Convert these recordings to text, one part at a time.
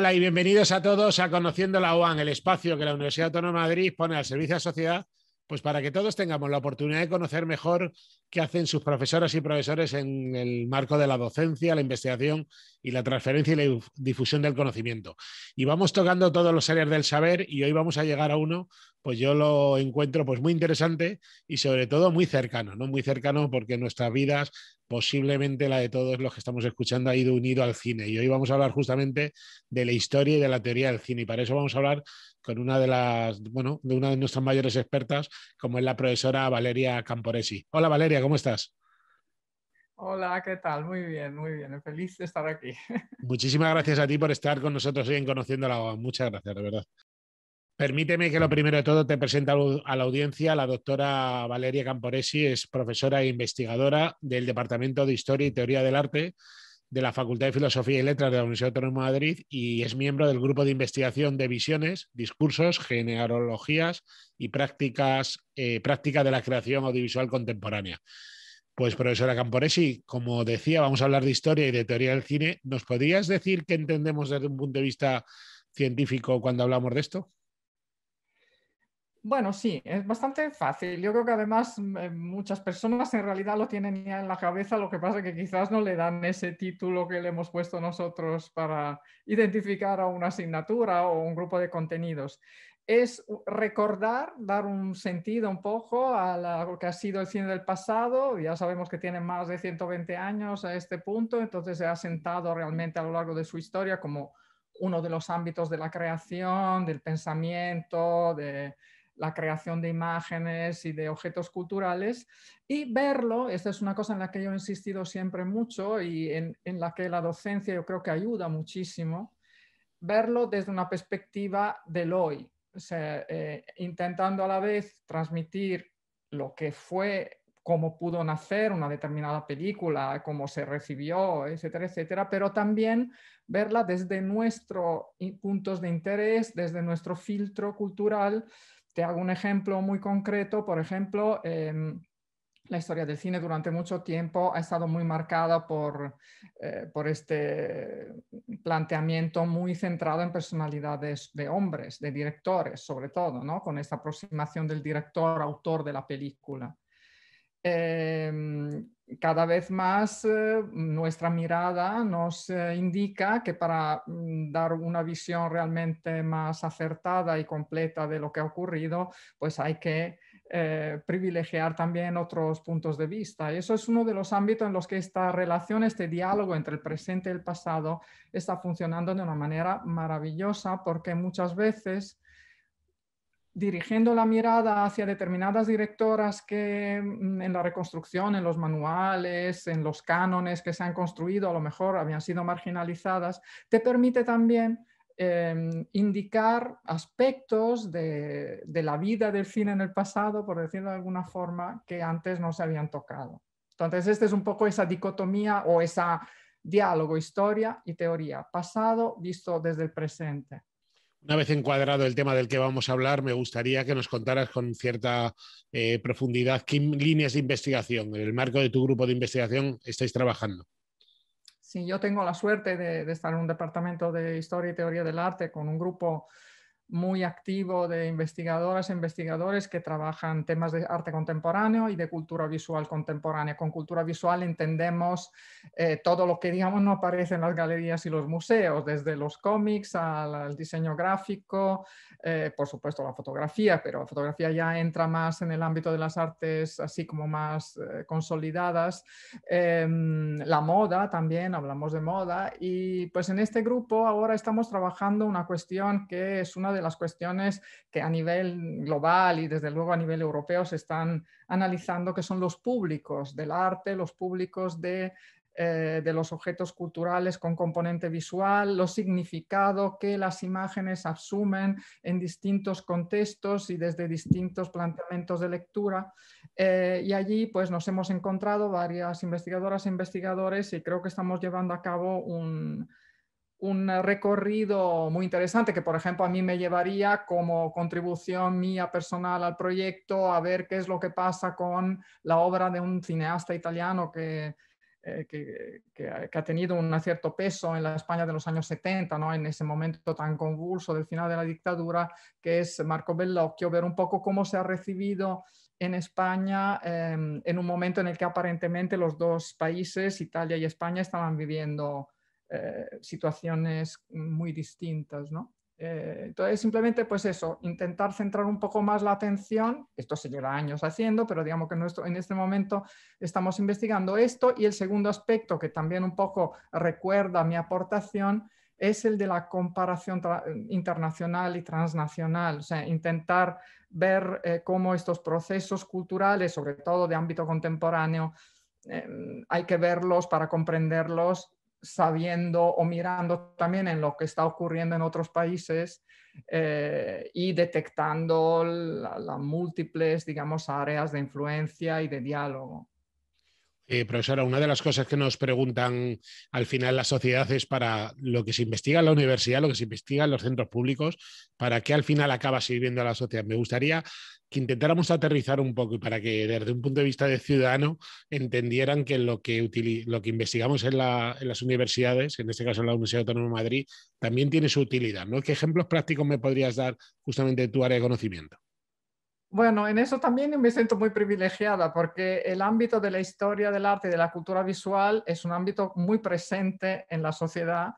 Hola y bienvenidos a todos a Conociendo la UAN, el espacio que la Universidad Autónoma de Madrid pone al servicio de la sociedad pues para que todos tengamos la oportunidad de conocer mejor qué hacen sus profesoras y profesores en el marco de la docencia, la investigación y la transferencia y la difusión del conocimiento. Y vamos tocando todos los áreas del saber y hoy vamos a llegar a uno, pues yo lo encuentro pues muy interesante y sobre todo muy cercano, ¿no? Muy cercano porque nuestras vidas, posiblemente la de todos los que estamos escuchando, ha ido unido al cine. Y hoy vamos a hablar justamente de la historia y de la teoría del cine. Y para eso vamos a hablar con una de las, bueno, de una de nuestras mayores expertas, como es la profesora Valeria Camporesi. Hola Valeria, ¿cómo estás? Hola, ¿qué tal? Muy bien, muy bien. Feliz de estar aquí. Muchísimas gracias a ti por estar con nosotros hoy en Conociendo la Muchas gracias, de verdad. Permíteme que lo primero de todo te presente a la audiencia. La doctora Valeria Camporesi es profesora e investigadora del Departamento de Historia y Teoría del Arte de la Facultad de Filosofía y Letras de la Universidad Autónoma de Madrid y es miembro del Grupo de Investigación de Visiones, Discursos, Genealogías y Prácticas eh, práctica de la Creación Audiovisual Contemporánea. Pues profesora Camporesi, como decía, vamos a hablar de historia y de teoría del cine. ¿Nos podrías decir qué entendemos desde un punto de vista científico cuando hablamos de esto? Bueno, sí, es bastante fácil. Yo creo que además mm, eh, muchas personas en realidad lo tienen ya en la cabeza, lo que pasa es que quizás no le dan ese título que le hemos puesto nosotros para identificar a una asignatura o un grupo de contenidos. Es recordar, dar un sentido un poco a lo que ha sido el cine del pasado. Ya sabemos que tiene más de 120 años a este punto, entonces se ha sentado realmente a lo largo de su historia como uno de los ámbitos de la creación, del pensamiento, de la creación de imágenes y de objetos culturales, y verlo, esta es una cosa en la que yo he insistido siempre mucho y en, la que la docencia yo creo que ayuda muchísimo, verlo desde una perspectiva del hoy, eh, intentando a la vez transmitir lo que fue, cómo pudo nacer una determinada película, cómo se recibió, etcétera, etcétera, pero también verla desde nuestros puntos de interés, desde nuestro filtro cultural te hago un ejemplo muy concreto, por ejemplo, em, la historia del cine durante mucho tiempo ha estado muy marcada por, eh, por este planteamiento muy centrado en personalidades de hombres, de directores sobre todo, ¿no? con esta aproximación del director autor de la película. Em, cada vez más eh, nuestra mirada nos eh, indica que para mm, dar una visión realmente más acertada y completa de lo que ha ocurrido, pues hay que eh, privilegiar también otros puntos de vista. Y eso es uno de los ámbitos en los que esta relación, este diálogo entre el presente y el pasado está funcionando de una manera maravillosa porque muchas veces dirigiendo la mirada hacia determinadas directoras que mm, en la reconstrucción, en los manuales, en los cánones que se han construido, a lo mejor habían sido marginalizadas, te permite también em, indicar aspectos de, la vida del cine en el pasado, por decirlo de alguna forma, que antes no se habían tocado. Entonces, esta es un poco esa dicotomía o ese diálogo, historia y teoría, pasado visto desde el presente. Una vez encuadrado el tema del que vamos a hablar, me gustaría que nos contaras con cierta eh, profundidad qué líneas de investigación, en el marco de tu grupo de investigación, estáis trabajando. Sí, yo tengo la suerte de estar en un departamento de historia y teoría del arte con un grupo muy activo de investigadoras e investigadores que trabajan temas de arte contemporáneo y de cultura visual contemporánea. Con cultura visual entendemos eh, todo lo que, digamos, no aparece en las galerías y los museos, desde los cómics al, diseño gráfico, eh, por supuesto la fotografía, pero la fotografía ya entra más en el ámbito de las artes así como más eh, consolidadas. Em, la moda también, hablamos de moda. Y pues en este grupo ahora estamos trabajando una cuestión que es una de las cuestiones que a nivel global y desde luego a nivel europeo se están analizando, que son los públicos del arte, los públicos de eh, los objetos culturales con componente visual, los significado que las imágenes asumen en distintos contextos y desde distintos planteamientos de lectura. Eh, y allí pues, nos hemos encontrado varias investigadoras e investigadores y creo que estamos llevando a cabo un, un recorrido muy interesante que, por ejemplo, a mí me llevaría como contribución mía personal al proyecto a ver qué es lo que pasa con la obra de un cineasta italiano que, eh, ha tenido un cierto peso en la España de los años 70, ¿no? en ese momento tan convulso del final de la dictadura, que es Marco Bellocchio, ver un poco cómo se ha recibido en España em, en un momento en el que aparentemente los dos países, Italia y España, estaban viviendo eh, situaciones muy distintas, eh, entonces, simplemente, pues eso, intentar centrar un poco más la atención, esto se lleva años haciendo, pero digamos que nuestro, en este momento estamos investigando esto y el segundo aspecto que también un poco recuerda mi aportación es el de la comparación internacional y transnacional, o sea, intentar ver eh, cómo estos procesos culturales, sobre todo de ámbito contemporáneo, hay que verlos para comprenderlos sabiendo o mirando también en lo que está ocurriendo en otros países eh, y detectando las múltiples, digamos, áreas de influencia y de diálogo. Eh, profesora, una de las cosas que nos preguntan al final la sociedad es para lo que se investiga en la universidad, lo que se investiga en los centros públicos, para qué al final acaba sirviendo a la sociedad. Me gustaría que intentáramos aterrizar un poco y para que desde un punto de vista de ciudadano entendieran que lo que, lo que investigamos en, las universidades, en este caso en la Universidad Autónoma de Madrid, también tiene su utilidad. ¿no? ¿Qué ejemplos prácticos me podrías dar justamente de tu área de conocimiento? Bueno, en eso también me siento muy privilegiada porque el ámbito de la historia del arte y de la cultura visual es un ámbito muy presente en la sociedad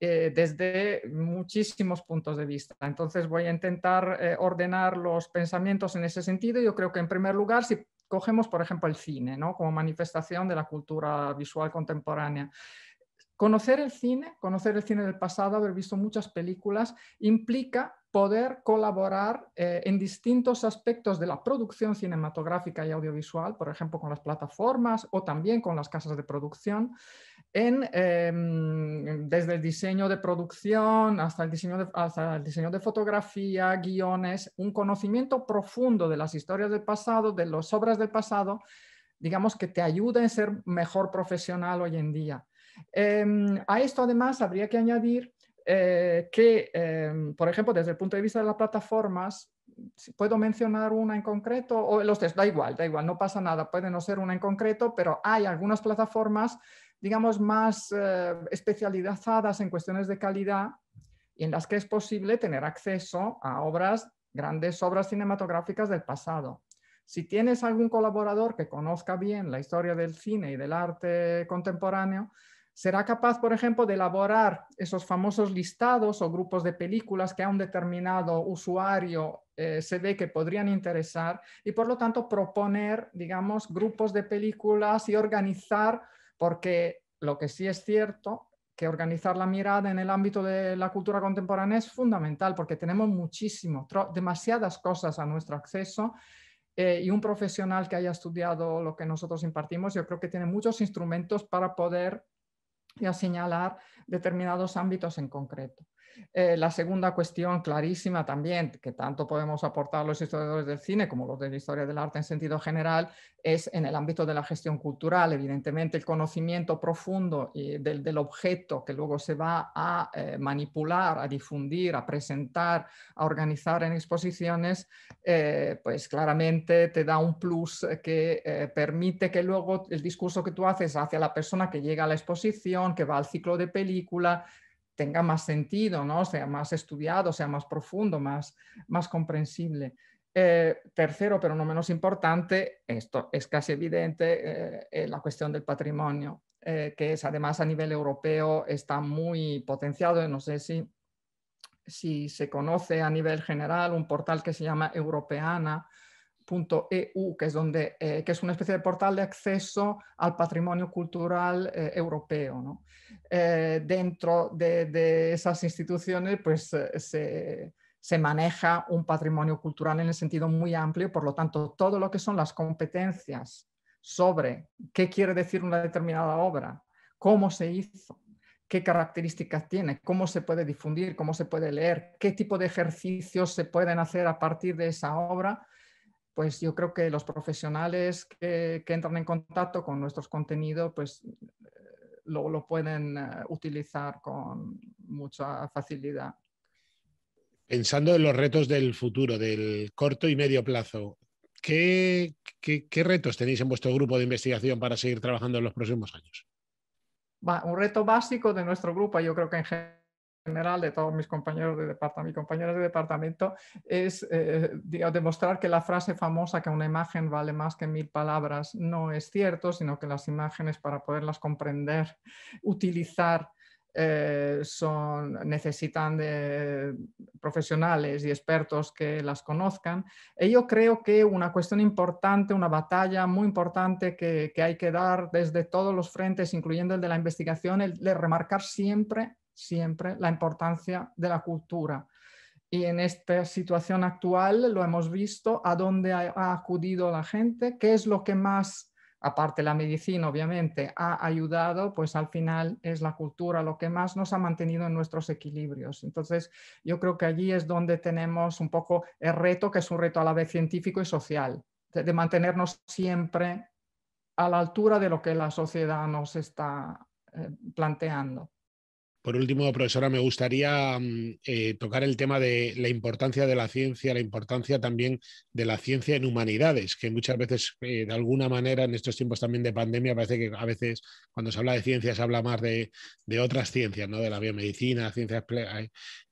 eh, desde muchísimos puntos de vista. Entonces voy a intentar eh, ordenar los pensamientos en ese sentido. Yo creo que en primer lugar, si cogemos por ejemplo el cine ¿no? como manifestación de la cultura visual contemporánea, conocer el cine, conocer el cine del pasado, haber visto muchas películas, implica poder colaborar eh, en distintos aspectos de la producción cinematográfica y audiovisual, por ejemplo, con las plataformas o también con las casas de producción, en, em, desde el diseño de producción hasta el diseño de, el diseño de fotografía, guiones, un conocimiento profundo de las historias del pasado, de las obras del pasado, digamos que te ayuda a ser mejor profesional hoy en día. Em, a esto además habría que añadir eh, que, em, por ejemplo, desde el punto de vista de las plataformas, puedo mencionar una en concreto o los tres, da igual, da igual, no pasa nada, puede no ser una en concreto, pero hay algunas plataformas, digamos, más eh, especializadas en cuestiones de calidad y en las que es posible tener acceso a obras, grandes obras cinematográficas del pasado. Si tienes algún colaborador que conozca bien la historia del cine y del arte contemporáneo, será capaz, por ejemplo, de elaborar esos famosos listados o grupos de películas que a un determinado usuario eh, se ve que podrían interesar y por lo tanto proponer, digamos, grupos de películas y organizar, porque lo que sí es cierto que organizar la mirada en el ámbito de la cultura contemporánea es fundamental porque tenemos muchísimo, demasiadas cosas a nuestro acceso eh, y un profesional que haya estudiado lo que nosotros impartimos, yo creo que tiene muchos instrumentos para poder y a señalar determinados ámbitos en concreto. Eh, la segunda cuestión clarísima también, que tanto podemos aportar los historiadores del cine como los de la historia del arte en sentido general, es en el ámbito de la gestión cultural. Evidentemente, el conocimiento profundo eh, del, objeto que luego se va a eh, manipular, a difundir, a presentar, a organizar en exposiciones, pues claramente te da un plus que permite que luego el discurso que tú haces hacia la persona que llega a la exposición, que va al ciclo de película, tenga más sentido, ¿no? sea más estudiado, sea más profundo, más, más comprensible. Eh, tercero, pero no menos importante, esto es casi evidente, eh, eh, la cuestión del patrimonio, que es además a nivel europeo está muy potenciado. No sé si, si se conoce a nivel general un portal que se llama Europeana, .eu, que es, donde, eh, que es una especie de portal de acceso al patrimonio cultural eh, europeo. ¿no? Eh, dentro de, esas instituciones pues, se, se, maneja un patrimonio cultural en el sentido muy amplio, por lo tanto, todo lo que son las competencias sobre qué quiere decir una determinada obra, cómo se hizo, qué características tiene, cómo se puede difundir, cómo se puede leer, qué tipo de ejercicios se pueden hacer a partir de esa obra, pues yo creo que los profesionales que, entran en contacto con nuestros contenidos, pues lo, lo pueden eh, utilizar con mucha facilidad. Pensando en los retos del futuro, del corto y medio plazo, ¿qué, retos tenéis en vuestro grupo de investigación para seguir trabajando en los próximos años? un reto básico de nuestro grupo, yo creo que en general, general de todos mis compañeros de departamento, de departamento, es eh, demostrar que la frase famosa que una imagen vale más que mil palabras no es cierto, sino que las imágenes para poderlas comprender, utilizar, eh, son, necesitan de profesionales y expertos que las conozcan. Y eh, yo creo que una cuestión importante, una batalla muy importante que, que hay que dar desde todos los frentes, incluyendo el de la investigación, es de remarcar siempre siempre la importancia de la cultura. Y en esta situación actual lo hemos visto, a dónde ha acudido la gente, qué es lo que más, aparte la medicina obviamente, ha ayudado, pues al final es la cultura lo que más nos ha mantenido en nuestros equilibrios. Entonces yo creo que allí es donde tenemos un poco el reto, que es un reto a la vez científico y social, de, mantenernos siempre a la altura de lo que la sociedad nos está eh, planteando. Por último, profesora, me gustaría mm, eh, tocar el tema de la importancia de la ciencia, la importancia también de la ciencia en humanidades, que muchas veces, eh, de alguna manera, en estos tiempos también de pandemia, parece que a veces cuando se habla de ciencia se habla más de, otras ciencias, ¿no? de la biomedicina, ciencias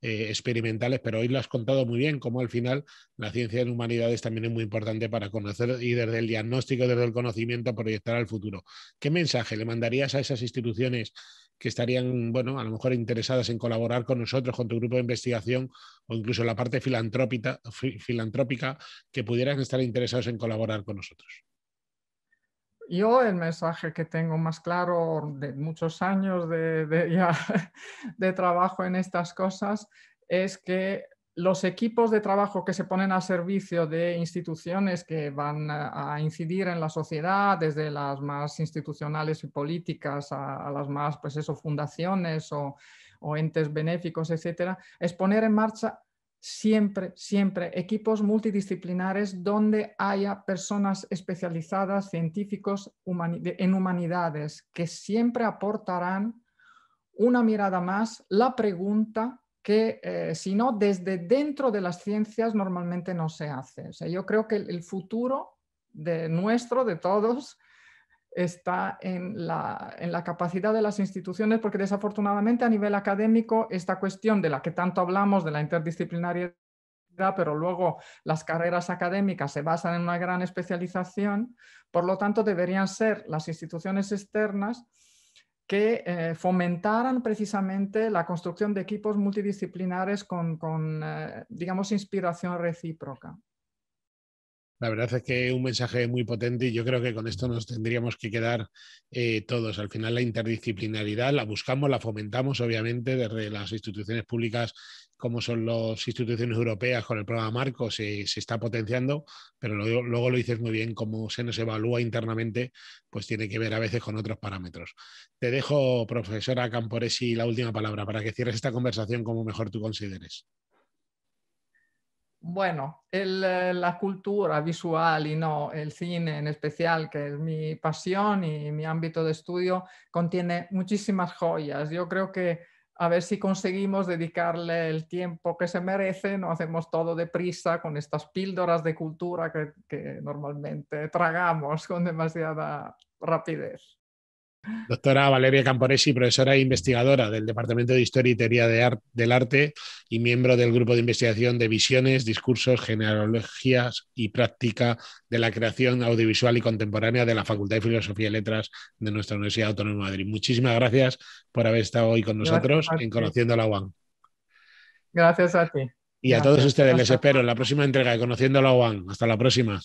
eh, experimentales, pero hoy lo has contado muy bien, como al final la ciencia en humanidades también es muy importante para conocer y desde el diagnóstico, desde el conocimiento, proyectar al futuro. ¿Qué mensaje le mandarías a esas instituciones? que estarían, bueno, a lo mejor interesadas en colaborar con nosotros, con tu grupo de investigación o incluso la parte filantrópica, filantrópica que pudieran estar interesados en colaborar con nosotros? Yo el mensaje que tengo más claro de muchos años de, de trabajo en estas cosas es que los equipos de trabajo que se ponen a servicio de instituciones que van a incidir en la sociedad, desde las más institucionales y políticas a, las más, pues eso, fundaciones o, entes benéficos, etcétera, es poner en marcha siempre, siempre equipos multidisciplinares donde haya personas especializadas, científicos en humanidades, que siempre aportarán una mirada más, la pregunta que eh, si no, desde dentro de las ciencias normalmente no se hace. O yo creo que el futuro de nuestro, de todos, está en la, en la, capacidad de las instituciones, porque desafortunadamente a nivel académico esta cuestión de la que tanto hablamos, de la interdisciplinariedad, pero luego las carreras académicas se basan en una gran especialización, por lo tanto deberían ser las instituciones externas que eh, fomentaran precisamente la construcción de equipos multidisciplinares con, eh, digamos, inspiración recíproca. La verdad es que un mensaje muy potente y yo creo que con esto nos tendríamos que quedar eh, todos. Al final la interdisciplinaridad la buscamos, la fomentamos, obviamente, desde las instituciones públicas como son las instituciones europeas con el programa Marco, se, se está potenciando, pero luego, luego, lo dices muy bien, cómo se nos evalúa internamente, pues tiene que ver a veces con otros parámetros. Te dejo, profesora Camporesi, la última palabra para que cierres esta conversación como mejor tú consideres bueno, eh, la cultura visual y no el cine en especial, que es mi pasión y mi ámbito de estudio, contiene muchísimas joyas. Yo creo que a ver si conseguimos dedicarle el tiempo que se merece, no hacemos todo deprisa con estas píldoras de cultura que normalmente tragamos con demasiada rapidez. Doctora Valeria Camporesi, profesora e investigadora del Departamento de Historia y Teoría del Arte y miembro del Grupo de Investigación de Visiones, Discursos, Genealogías y Práctica de la Creación Audiovisual y Contemporánea de la Facultad de Filosofía y Letras de nuestra Universidad Autónoma de Madrid. Muchísimas gracias por haber estado hoy con nosotros en Conociendo la UAN. Gracias a ti. Y a todos ustedes les espero en la próxima entrega de Conociendo la UAN. Hasta la próxima.